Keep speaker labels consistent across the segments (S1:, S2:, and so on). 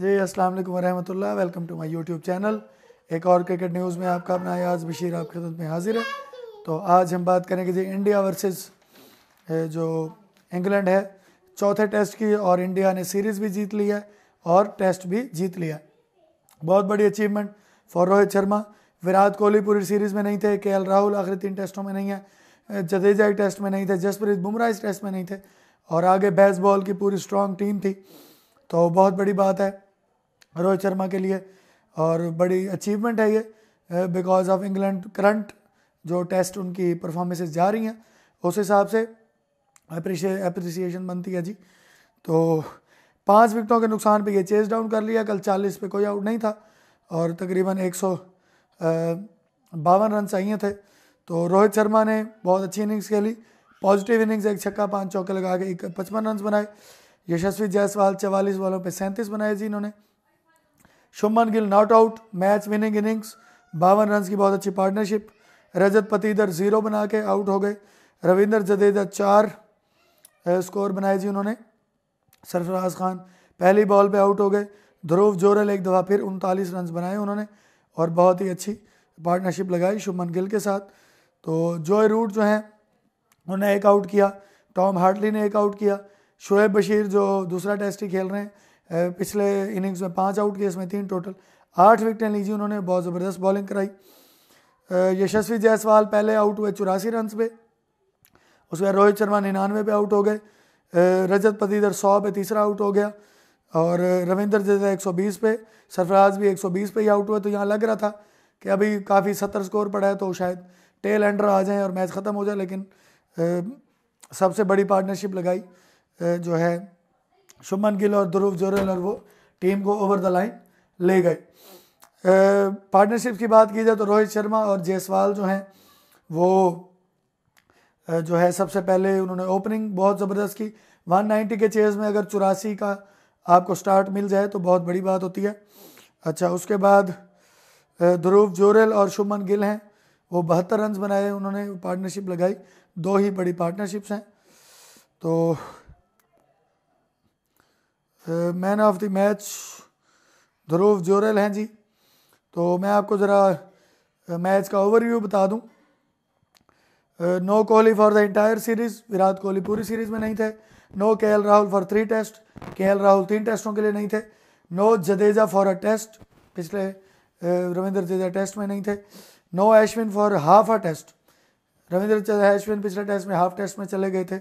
S1: जी अस्सलाम वालेकुम वरहमतुल्लाह welcome to my YouTube channel एक और क्रिकेट न्यूज़ में आपका अपना आयाज बशीर आप खिदत में हाजिर है तो आज हम बात करेंगे जी इंडिया वर्सेस जो इंग्लैंड है चौथे टेस्ट की और इंडिया ने सीरीज़ भी जीत ली है और टेस्ट भी जीत लिया बहुत बड़ी अचीवमेंट फॉर रोहित शर्मा विराट कोहली पूरी सीरीज़ में नहीं थे के राहुल आखिरी तीन टेस्टों में नहीं है जदेजा टेस्ट में नहीं थे जसप्रीत बुमराह इस टेस्ट में नहीं थे और आगे बॉल की पूरी स्ट्रॉन्ग टीम थी तो बहुत बड़ी बात है रोहित शर्मा के लिए और बड़ी अचीवमेंट है ये बिकॉज ऑफ इंग्लैंड करंट जो टेस्ट उनकी परफॉर्मेंसेस जा रही हैं उस हिसाब से अप्रिसिएशन बनती है जी तो पाँच विकटों के नुकसान पे ये चेज डाउन कर लिया कल चालीस पे कोई आउट नहीं था और तकरीबन एक सौ बावन रन चाहिए थे तो रोहित शर्मा ने बहुत अच्छी इनिंग्स खेली पॉजिटिव इनिंग्स एक छक्का पाँच चौके लगा के एक पचपन रन बनाए यशस्वी जायसवाल चवालीस बॉलों पर सैंतीस बनाए जी इन्होंने Shubman Gill not out match winning innings बावन रन की बहुत अच्छी पार्टनरशिप रजत पतीदर जीरो बना के आउट हो गए रविंदर जडेजा चार स्कोर बनाए जी उन्होंने सरफराज खान पहली बॉल पे आउट हो गए ध्रुव जोरल एक दफ़ा फिर उनतालीस रन बनाए उन्होंने और बहुत ही अच्छी पार्टनरशिप लगाई शुभमन गिल के साथ तो जॉय रूट जो हैं उन्होंने एक आउट किया टॉम हार्टली ने एक आउट किया शोएब बशीर जो दूसरा टेस्ट ही खेल रहे हैं पिछले इनिंग्स में पाँच आउट किए इसमें तीन टोटल आठ विकटें लीजिए उन्होंने बहुत ज़बरदस्त बॉलिंग कराई यशस्वी जायसवाल पहले आउट हुए चौरासी रन पे उसके बाद रोहित शर्मा निन्यानवे पे आउट हो गए रजत पतीदर सौ पे तीसरा आउट हो गया और एक जडेजा 120 पे सरफराज भी 120 पे ही आउट हुआ तो यहाँ लग रहा था कि अभी काफ़ी सत्तर स्कोर पड़ा है तो शायद टेल एंडर आ जाएँ और मैच ख़त्म हो जाए लेकिन सबसे बड़ी पार्टनरशिप लगाई जो है सुमन गिल और ध्रुव जोरल और वो टीम को ओवर द लाइन ले गए पार्टनरशिप की बात की जाए तो रोहित शर्मा और जयसवाल जो हैं वो जो है सबसे पहले उन्होंने ओपनिंग बहुत ज़बरदस्त की 190 के चेज में अगर चौरासी का आपको स्टार्ट मिल जाए तो बहुत बड़ी बात होती है अच्छा उसके बाद ध्रुव जोरेल और शुमन गिल हैं वो बहत्तर रन बनाए उन्होंने पार्टनरशिप लगाई दो ही बड़ी पार्टनरशिप्स हैं तो man of the match Dhruv Jurel हैं जी तो मैं आपको ज़रा मैच का ओवरव्यू बता दूं no Kohli for the entire series Virat Kohli पूरी सीरीज़ में नहीं थे नो के राहुल फॉर थ्री टेस्ट के राहुल तीन टेस्टों के लिए नहीं थे no Jadeja for a test पिछले रविंद्र जडेजा टेस्ट में नहीं थे no Ashwin for half a test Ravindra Ashwin पिछले टेस्ट में हाफ टेस्ट में चले गए थे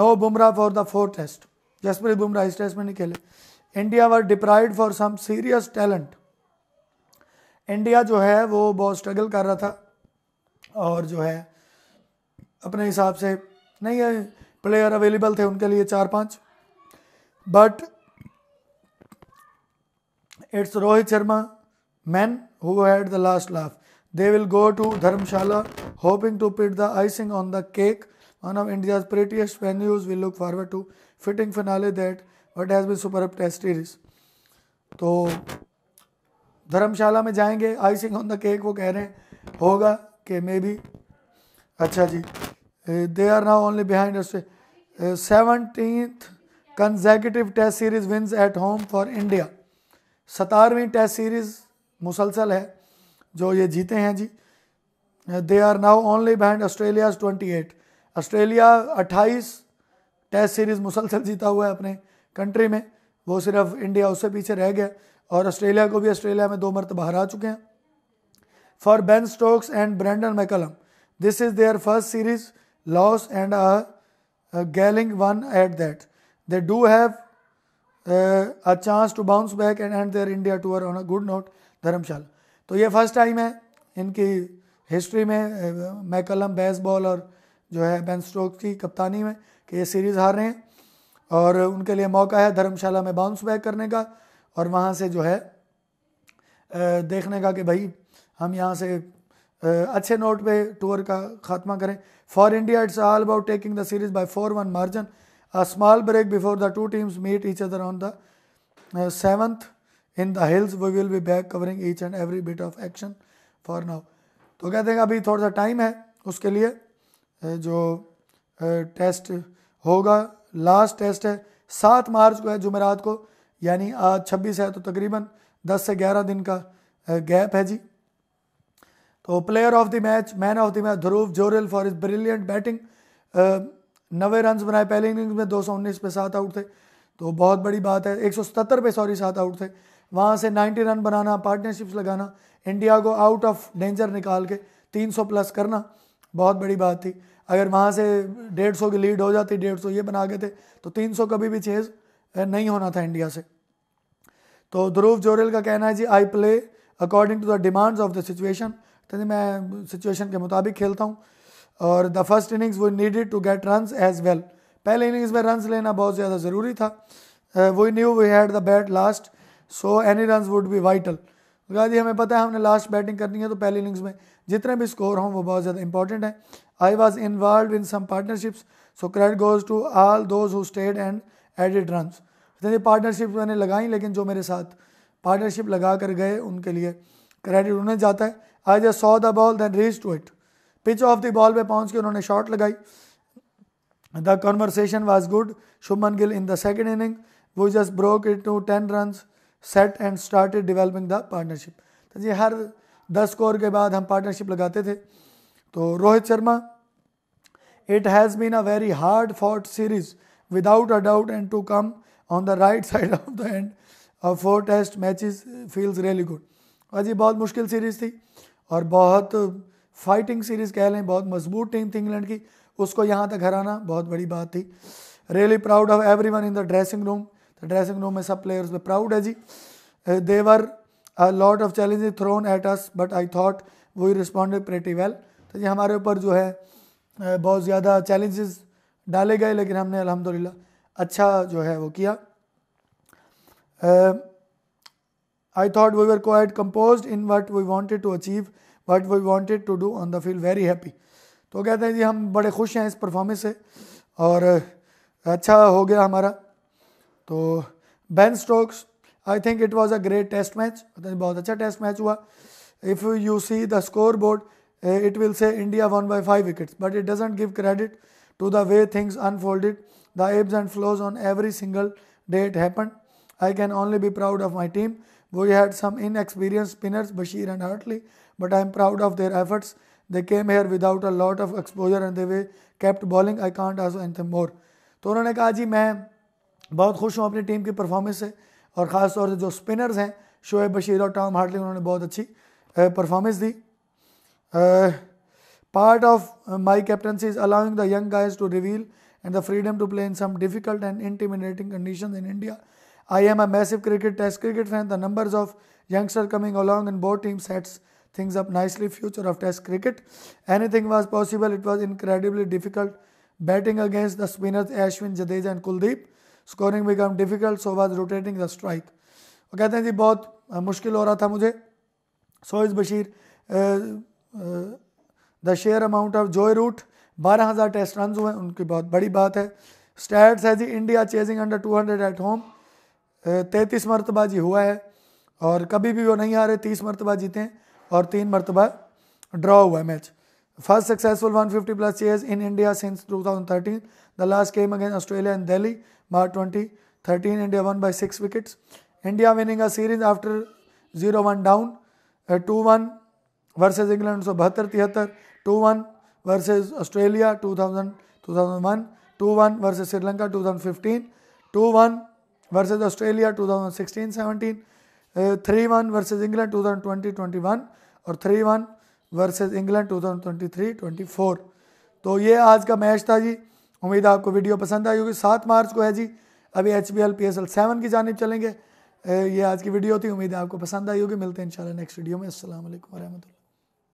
S1: no Bumrah for the four test Jasprit Bumrah इस टेस्ट में नहीं खेले India were deprived for some serious talent India जो है वो बहुत स्ट्रगल कर रहा था और जो है अपने हिसाब से नहीं है प्लेयर अवेलेबल थे उनके लिए चार पांच but it's Rohit Sharma man who had the last laugh they will go to Dharamshala hoping to put the icing on the cake one of India's prettiest venues will look forward to fitting finale that what has been superb test series तो धर्मशाला में जाएंगे icing on the cake वो कह रहे हैं होगा कि maybe अच्छा जी they are now only behind seventeen consecutive test series wins at home for India सतारवीं टेस्ट सीरीज मुसलसल है जो ये जीते हैं जी they are now only behind Australia twenty eight Australia अट्ठाईस टेस्ट सीरीज़ मुसलसल जीता हुआ है अपने कंट्री में वो सिर्फ इंडिया उससे पीछे रह गया और ऑस्ट्रेलिया को भी ऑस्ट्रेलिया में दो मरतबा हरा चुके हैं for Ben Stokes and Brendon McCullum this is their first series loss and a galling one at that they do have a chance to bounce back and and their India tour on a good note Dharamshala तो ये first time है इनकी history में McCullum uh, baseball और जो है Ben Stokes की कप्तानी में कि ये सीरीज़ हार रहे हैं और उनके लिए मौका है धर्मशाला में बाउंस बैक करने का और वहाँ से जो है देखने का कि भाई हम यहाँ से अच्छे नोट पे टूर का खात्मा करें for India it's all about taking the series by four one margin a small break before the two teams meet each other on the seventh in the hills we will be back covering each and every bit of action for now तो कहते हैं अभी थोड़ा सा time है उसके लिए जो टेस्ट होगा लास्ट टेस्ट है सात मार्च को है जुमेरात को यानी आज छब्बीस है तो तकरीबन दस से ग्यारह दिन का गैप है जी तो player of the match man of the match Dhruv Jurel for his brilliant batting नवे रन बनाए पहले इनिंग्स में 219 पे सात आउट थे तो बहुत बड़ी बात है 177 पे सॉरी सात आउट थे वहाँ से 90 रन बनाना पार्टनरशिप्स लगाना इंडिया को आउट ऑफ डेंजर निकाल के 300 प्लस करना बहुत बड़ी बात थी अगर वहाँ से डेढ़ सौ की लीड हो जाती डेढ़ सौ ये बना गए थे तो तीन सौ कभी भी चेज नहीं होना था इंडिया से तो ध्रुव जोरेल का कहना है जी I play according to the demands of the situation तो जी मैं सिचुएशन के मुताबिक खेलता हूँ और the first innings we needed to get run as well पहले इनिंग्स में रन लेना बहुत ज़्यादा ज़रूरी था we knew we had the bat last so any run would be vital कहा जी हमें पता है हमने लास्ट बैटिंग करनी है तो पहली इनिंग्स में जितने भी स्कोर हों वो बहुत ज़्यादा इंपॉर्टेंट हैं I was involve in some partnerships so credit goes to all those who stayed and added run इतनी पार्टनरशिप मैंने लगाई लेकिन जो मेरे साथ पार्टनरशिप लगा कर गए उनके लिए क्रेडिट उन्हें जाता है I just saw the ball then reach to it pitch of the ball पे पहुंच के उन्होंने शॉट लगाई the conversation was good Shubman Gill in the second inning वो just broke it to ten runs set and started developing the partnership तो जी हर दस score के बाद हम पार्टनरशिप लगाते थे तो Rohit Sharma it has been a very hard fought series without a doubt and to come on the right side of the end और four test matches feels really good और जी बहुत मुश्किल सीरीज़ थी और बहुत फाइटिंग सीरीज़ कह लें बहुत मजबूत टीम थी इंग्लैंड की उसको यहाँ तक हराना बहुत बड़ी बात थी really proud of every one in the dressing room dressing room में सब प्लेयर्स में प्राउड है जी there lot of challenges thrown at us but I thought we responded pretty well तो ये हमारे ऊपर जो है eh, बहुत ज़्यादा चैलेंजेस डाले गए लेकिन हमने अलहमदिल्ला अच्छा जो है वो किया I thought we were quite compose in what we wanted to achieve what we wanted to do on the field very happy तो कहते हैं जी हम बड़े खुश हैं इस परफॉर्मेंस से और eh, अच्छा हो गया हमारा तो Ben Stokes I think it was a great test match बहुत अच्छा टेस्ट मैच हुआ if you see the score board it will say India won by five wickets but it doesn't give credit to the way things unfolded the ebbs and flows on every single day it happen I can only be proud of my team we had some in experience spinners Bashir and heartily but I am proud of their efforts they came here without a lot of exposure and the way kept bowling I can't also anthem more तो उन्होंने कहा जी मैं बहुत खुश हूँ अपनी team की performance से और ख़ास तौर से जो स्पिनर्स हैं शोएब बशीर और टॉम हार्टली उन्होंने बहुत अच्छी परफॉर्मेंस दी part of my captaincy is allowing the young guys to reveal and the freedom to play in some difficult and intimidating condition in India I am a massive cricket test cricket fan the numbers of youngster coming along in our team sets things up nicely future of test cricket anything was possible it was incredibly difficult batting against the spinners Ashwin jadeja and Kuldeep scoring become difficult so was rotating the strike वो कहते हैं जी बहुत मुश्किल हो रहा था मुझे so is Bashir the sheer amount of Joe Root बारह हज़ार टेस्ट रन हुए उनकी बहुत बड़ी बात है स्टैट्स है जी India chasing under two hundred at home तैंतीस मरतबा जी हुआ है और कभी भी वो नहीं आ रहे तीस मरतबा जीते हैं और तीन मरतबा ड्रॉ हुआ है match first successful one fifty plus chase in India since two thousand thirteen The last game against Australia in Delhi, March 20, 13, India won by 6 wickets. India winning a series after 0 1 down, 2 uh, 1 versus England, so 72 2 1 versus Australia 2000, 2001, 2 1 versus Sri Lanka 2015, 2 1 versus Australia 2016 17, 3 1 versus England 2020 21 और 3 1 versus England 2023-24 तो ये आज का match था जी उम्मीद है आपको video पसंद आई होगी सात मार्च को है जी अभी H B L P S L seven की जानब चलेंगे ये आज की वीडियो थी उम्मीद है आपको पसंद आई होगी मिलते हैं इंशाल्लाह नेक्स्ट वीडियो में असल वरहमल